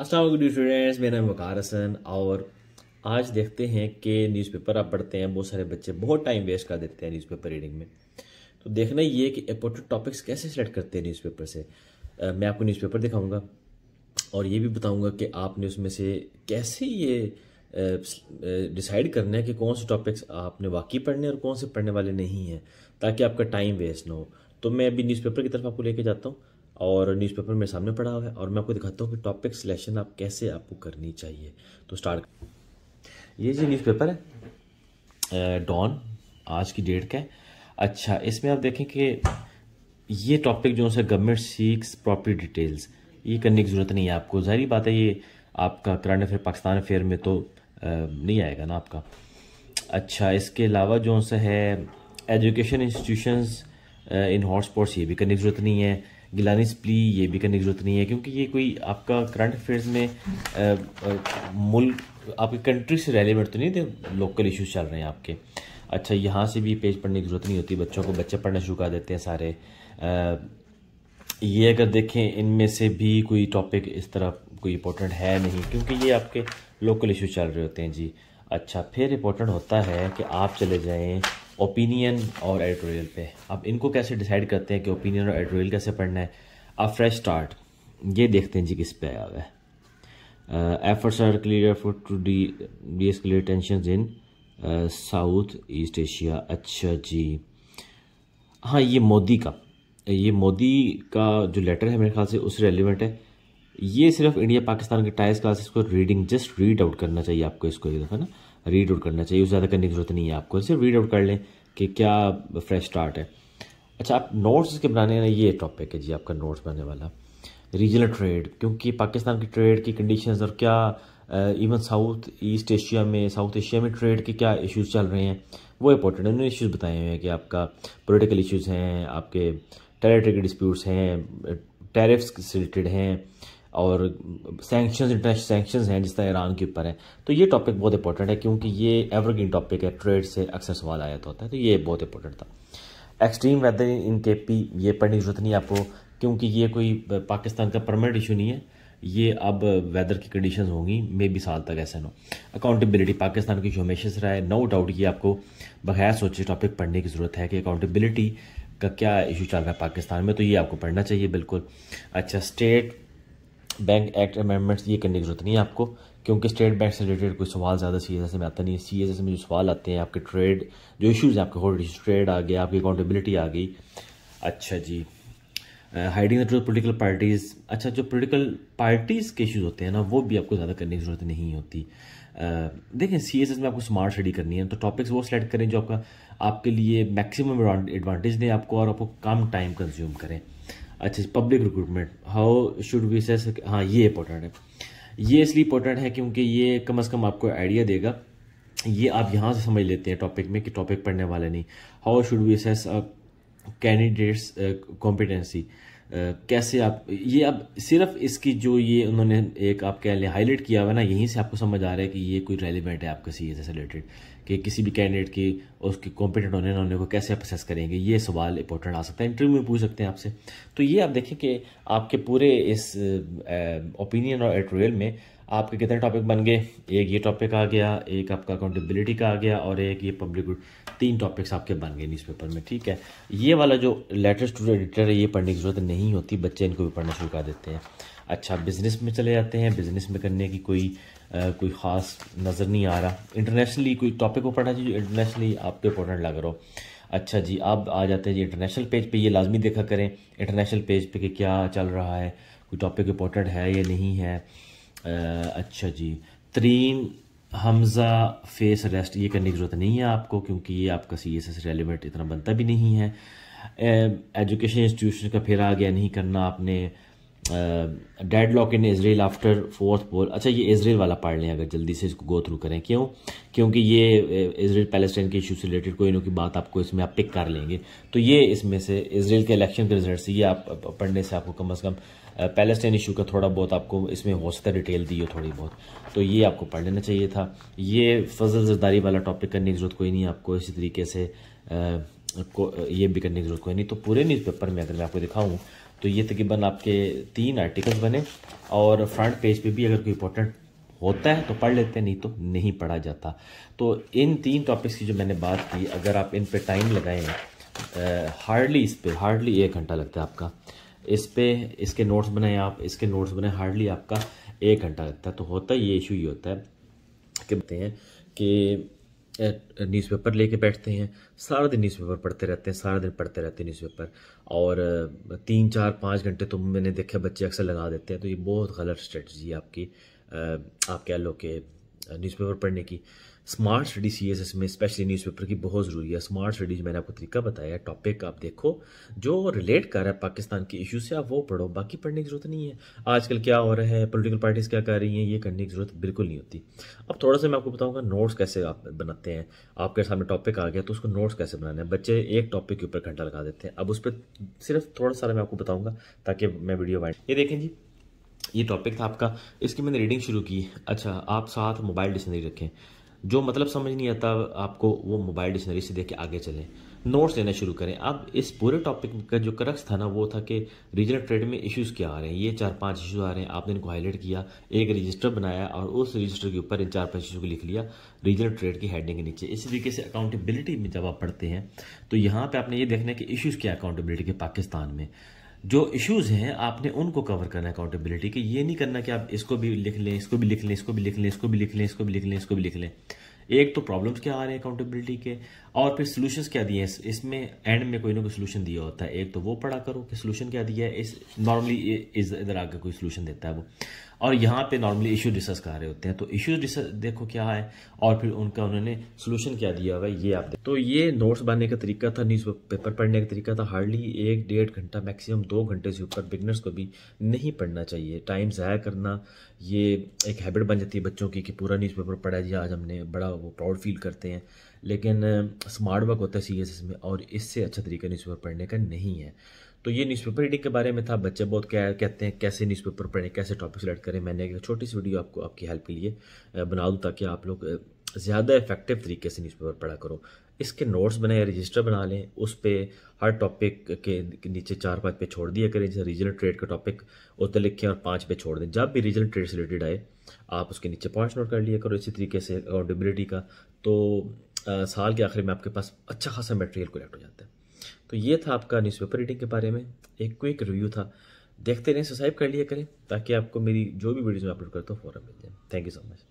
Aslam students मेरा नाम वकार हसन और आज देखते हैं कि न्यूज़पेपर आप पढ़ते हैं बहुत सारे बच्चे बहुत टाइम वेस्ट कर देते हैं न्यूज़पेपर रीडिंग में तो देखना ये कि इंपॉर्टेंट टॉपिक्स कैसे सेलेक्ट करते हैं न्यूज़पेपर से आ, मैं आपको न्यूज़पेपर दिखाऊंगा और ये भी बताऊंगा कि आपने उसमें से कैसे ये डिसाइड करना है कि कौन से टॉपिक्स आपने वाकई पढ़ने और कौन से पढ़ने वाले नहीं हैं ताकि आपका टाइम वेस्ट ना हो तो मैं अभी न्यूज़पेपर की तरफ आपको लेके जाता हूँ और न्यूज़पेपर मेरे सामने पड़ा हुआ है और मैं आपको दिखाता हूँ कि टॉपिक सिलेक्शन आप कैसे आपको करनी चाहिए तो स्टार्ट ये जो न्यूज़पेपर है डॉन आज की डेट का है अच्छा इसमें आप देखें कि ये टॉपिक जो है गवर्नमेंट सीक्स प्रॉपर्टी डिटेल्स ये करने की ज़रूरत नहीं है आपको जहरी बात है ये आपका करंट अफेयर पाकिस्तान अफेयर में तो नहीं आएगा ना आपका अच्छा इसके अलावा जो है education institutions in hot spots ये भी करने की ज़रूरत नहीं है गिलानी स्प्ली ये भी करने की जरूरत नहीं है क्योंकि ये कोई आपका करंट अफेयर्स में मुल्क आपकी कंट्री से रेलिवेंट तो नहीं थे लोकल इश्यूज चल रहे हैं आपके अच्छा यहाँ से भी पेज पढ़ने की ज़रूरत नहीं होती बच्चों को बच्चे पढ़ना शुरू कर देते हैं सारे आ, ये अगर देखें इनमें से भी कोई टॉपिक इस तरह कोई इंपॉर्टेंट है नहीं क्योंकि ये आपके लोकल इशू चल रहे होते हैं जी अच्छा फिर इंपॉर्टेंट होता है कि आप चले जाएं ओपिनियन और एडिटोरियल पे अब इनको कैसे डिसाइड करते हैं कि ओपिनियन और एडिटोरियल कैसे पढ़ना है अब फ्रेश स्टार्ट ये देखते हैं जी किस पे आया हुआ है efforts are clear effort to D D S clear tension in South East Asia अच्छा जी हाँ ये मोदी का ये मोदी का जो लेटर है मेरे ख्याल से उससे रेलिवेंट है ये सिर्फ इंडिया पाकिस्तान के टाइस क्लासेस को रीडिंग जस्ट रीड आउट करना चाहिए आपको इसको एक दफ़ा ना रीड आउट करना चाहिए उस ज़्यादा करने की जरूरत नहीं है आपको सिर्फ रीड आउट कर लें कि क्या फ्रेश स्टार्ट है अच्छा आप नोट्स इसके बनाने का ये टॉपिक है जी आपका नोट्स बनाने वाला रीजनल ट्रेड क्योंकि पाकिस्तान की ट्रेड की कंडीशन और क्या इवन साउथ ईस्ट एशिया में साउथ एशिया में ट्रेड के क्या इश्यूज चल रहे हैं वो इंपॉर्टेंट है उन्होंने इश्यूज बताए हुए हैं कि आपका पोलिटिकल इश्यूज हैं आपके टेरेटरी के डिस्प्यूट्स हैं टैरिफ्स रिलेटेड हैं और सेंक्शन इंटरनेशनल सेंक्शन हैं जिस तरह ईरान के ऊपर है तो ये टॉपिक बहुत इंपॉर्टेंट है क्योंकि ये एवरग्रीन टॉपिक है ट्रेड से अक्सर सवाल आया होता है तो ये बहुत इंपॉर्टेंट था एक्सट्रीम वेदर इन के पी ये पढ़ने की जरूरत नहीं आपको क्योंकि ये कोई पाकिस्तान का परमानेंट इशू नहीं है ये अब वेदर की कंडीशन होंगी मे बी साल तक ऐसा ना अकाउंटेबिलिटी पाकिस्तान की हमेशा से रहा है नो डाउट ये आपको बगैर सोचे टॉपिक पढ़ने की ज़रूरत है कि अकाउंटेबिलिटी का क्या इशू चल रहा है पाकिस्तान में तो ये आपको पढ़ना चाहिए बिल्कुल अच्छा स्टेट बैंक एक्ट अमेंडमेंट्स ये करने की जरूरत नहीं है आपको क्योंकि स्टेट बैंक से रिलेटेड कोई सवाल ज़्यादा सी एस में आता नहीं है सी एस में जो सवाल आते हैं आपके ट्रेड जो इश्यूज़ हैं आपके होल्ड ट्रेड आ गया आपकी अकाउंटेबिलिटी आ गई अच्छा जी hiding the truth political parties अच्छा जो पोलिटिकल पार्टीज़ के इशूज़ होते हैं ना वो भी आपको ज़्यादा करने की ज़रूरत नहीं होती देखें सी एस एस में आपको स्मार्ट स्टडी करनी है तो टॉपिक्स वो सेलेक्ट करें जो आपका आपके लिए मैक्सिमम एडवांटेज दें आपको और आपको कम टाइम कंज्यूम करें अच्छा public recruitment how should we से हाँ ये इंपॉर्टेंट है ये इसलिए इंपॉर्टेंट है क्योंकि ये कम अज़ कम आपको आइडिया देगा ये आप यहाँ से समझ लेते हैं टॉपिक में कि टॉपिक पढ़ने वाले नहीं how should we assess candidates competency कैसे आप ये अब सिर्फ इसकी जो ये उन्होंने एक आप कह लें हाईलाइट किया हुआ ना यहीं से आपको समझ आ रहा है कि ये कोई रेलिवेंट है आपके सी एस रिलेटेड कि किसी भी कैंडिडेट की उसकी कॉम्पिटेंट होने ना होने को कैसे असेस करेंगे ये सवाल इंपॉर्टेंट आ सकता है इंटरव्यू में पूछ सकते हैं आपसे तो ये आप देखें कि आपके पूरे इस ओपिनियन और एडिटोरियल में आपके कितने टॉपिक बन गए एक ये टॉपिक आ गया एक आपका अकाउंटेबिलिटी का आ गया और एक ये पब्लिक गुड तीन टॉपिक्स आपके बन गए न्यूज़पेपर में ठीक है ये वाला जो लेटेस्ट एडिटर है ये पढ़ने की ज़रूरत नहीं होती बच्चे इनको भी पढ़ना शुरू कर देते हैं अच्छा बिज़नेस में चले जाते हैं बिज़नेस में करने की कोई आ, कोई ख़ास नज़र नहीं आ रहा इंटरनेशनली कोई टॉपिक को पढ़ना चाहिए जो इंटरनेशनली आपको इंपॉर्टेंट लग रहा हो अच्छा जी आप आ जाते हैं जी इंटरनेशनल पेज पे ये लाजमी देखा करें इंटरनेशनल पेज पे कि क्या चल रहा है कोई टॉपिक इंपॉर्टेंट है या नहीं है आ, अच्छा जी तरीन हमज़ा फेस रेस्ट ये करने की ज़रूरत नहीं है आपको क्योंकि ये आपका सी एस एस रेलिवेंट इतना बनता भी नहीं है एजुकेशन इंस्टीट्यूशन का फिर आ गया नहीं करना आपने deadlock in Israel after fourth poll अच्छा ये इसराइल वाला पढ़ लें अगर जल्दी से इसको गो थ्रू करें क्यों क्योंकि ये इसराइल पैलेस्टाइन के इशू से रिलेटेड कोई ना कोई बात आपको इसमें आप पिक कर लेंगे तो ये इसमें से इसराइल के इलेक्शन के रिजल्ट से ये आप पढ़ने से आपको कम अज़ कम पैलेस्टाइन इशू का थोड़ा बहुत आपको इसमें हो सकता है डिटेल दी हो थोड़ी बहुत तो ये आपको पढ़ लेना चाहिए था ये फजल जरदारी वाला टॉपिक करने की ज़रूरत कोई नहीं आपको इसी तरीके से आ, को ये भी करने की जरूरत कोई नहीं तो पूरे न्यूज़पेपर में अगर मैं आपको दिखाऊं तो ये तकरीबन आपके तीन आर्टिकल्स बने और फ्रंट पेज पे भी अगर कोई इंपॉर्टेंट होता है तो पढ़ लेते हैं नहीं तो नहीं पढ़ा जाता तो इन तीन टॉपिक्स की जो मैंने बात की अगर आप इन पे टाइम लगाएं हार्डली इस पर हार्डली एक घंटा लगता है आपका इस पर इसके नोट्स बनाएं आप इसके नोट्स बनाएं हार्डली आपका एक घंटा लगता है तो होता ये इशू ही होता है कि बताते हैं कि न्यूज़पेपर लेके बैठते हैं सारा दिन न्यूज़पेपर पढ़ते रहते हैं सारा दिन पढ़ते रहते हैं न्यूज़पेपर और तीन चार पाँच घंटे तो मैंने देखे बच्चे अक्सर लगा देते हैं तो ये बहुत गलत स्ट्रेटजी है आपकी आप कह लो कि न्यूज़पेपर पढ़ने की smart study C S S में स्पेशली न्यूज़पेपर की बहुत ज़रूरी है स्मार्ट स्टडीज मैंने आपको तरीका बताया टॉपिक आप देखो जो रिलेट कर रहा है पाकिस्तान के इशू से आप वो पढ़ो बाकी पढ़ने की जरूरत नहीं है आजकल क्या हो रहा है पोलिटिकल पार्टीज़ क्या कर रही हैं ये करने की ज़रूरत बिल्कुल नहीं होती अब थोड़ा सा मैं आपको बताऊँगा नोट्स कैसे आप बनाते हैं आपके सामने टॉपिक आ गया तो उसको नोट्स कैसे बनाना है बच्चे एक टॉपिक के ऊपर घंटा लगा देते हैं अब उस पर सिर्फ थोड़ा सा मैं आपको बताऊँगा ताकि मैं वीडियो बनाए ये देखें जी ये टॉपिक था आपका इसकी मैंने रीडिंग शुरू की अच्छा आप साथ मोबाइल डिक्शनरी रखें जो मतलब समझ नहीं आता आपको वो मोबाइल डिक्शनरी से देख के आगे चलें नोट्स लेना शुरू करें अब इस पूरे टॉपिक का जो करक्स था ना वो था कि रीजनल ट्रेड में इश्यूज क्या आ रहे हैं ये चार पांच इशू आ रहे हैं आपने इनको हाईलाइट किया एक रजिस्टर बनाया और उस रजिस्टर के ऊपर इन चार पांच इशू को लिख लिया रीजनल ट्रेड की हेडिंग के नीचे इसी तरीके से अकाउंटेबिलिटी में जब आप पढ़ते हैं तो यहाँ पर आपने ये देखना है कि इशूज़ क्या अकाउंटेबिलिटी के पाकिस्तान में जो इश्यूज हैं आपने उनको कवर करना है अकाउंटेबिलिटी के ये नहीं करना कि आप इसको भी लिख लें इसको भी लिख लें इसको भी लिख लें इसको भी लिख लें इसको भी लिख लें इसको भी लिख लें एक तो प्रॉब्लम्स क्या आ रहे हैं अकाउंटेबिलिटी के और फिर सोल्यूशंस क्या दिए हैं इसमें एंड में कोई ना कोई सोल्यूशन दिया होता है एक तो वो पढ़ा करो कि सोल्यूशन क्या दिया है इस नॉर्मली इधर आकर कोई सोल्यूशन देता है वो और यहाँ पे नॉर्मली इश्यू डिस्कस करा रहे होते हैं तो डिस्कस देखो क्या है और फिर उनका उन्होंने सोल्यूशन क्या दिया हुआ है ये आप तो ये नोट्स बनाने का तरीका था न्यूज़ पेपर पढ़ने का तरीका था हार्डली एक डेढ़ घंटा मैक्सिमम दो घंटे से ऊपर बिगनर्स को भी नहीं पढ़ना चाहिए टाइम ज़ाया करना ये एक हैबिट बन जाती है बच्चों की कि पूरा न्यूज़ पेपर पढ़ा जी आज हमने बड़ा वो प्राउड फील करते हैं लेकिन स्मार्ट वर्क होता है सी में और इससे अच्छा तरीका न्यूज़ पेपर पढ़ने का नहीं है तो ये न्यूज़पेपर रीडिंग के बारे में था बच्चे बहुत क्या कहते हैं कैसे न्यूज़पेपर पढ़ें कैसे टॉपिक सेलेक्ट करें मैंने एक छोटी सी वीडियो आपको आपकी हेल्प के लिए बना दूँ ताकि आप लोग ज़्यादा इफेक्टिव तरीके से न्यूज़पेपर पढ़ा करो इसके नोट्स बनाए रजिस्टर बना लें उस पर हर टॉपिक के नीचे चार पाँच पे छोड़ दिया करें जैसे रीजनल ट्रेड का टॉपिक उतर लिखें और पाँच पे छोड़ दें जब भी रीजनल ट्रेड से रिलेटेड आए आप उसके नीचे पाँच नोट कर लिया करो इसी तरीके से अकाउंटेबिलिटी का तो आ, साल के आखिर में आपके पास अच्छा खासा मटेरियल कलेक्ट हो जाता है तो ये था आपका न्यूज़पेपर रीडिंग के बारे में एक क्विक रिव्यू था देखते रहें सब्सक्राइब कर लिया करें ताकि आपको मेरी जो भी वीडियोज़ मैं अपलोड करता हूँ फौरन मिल जाए थैंक यू सो मच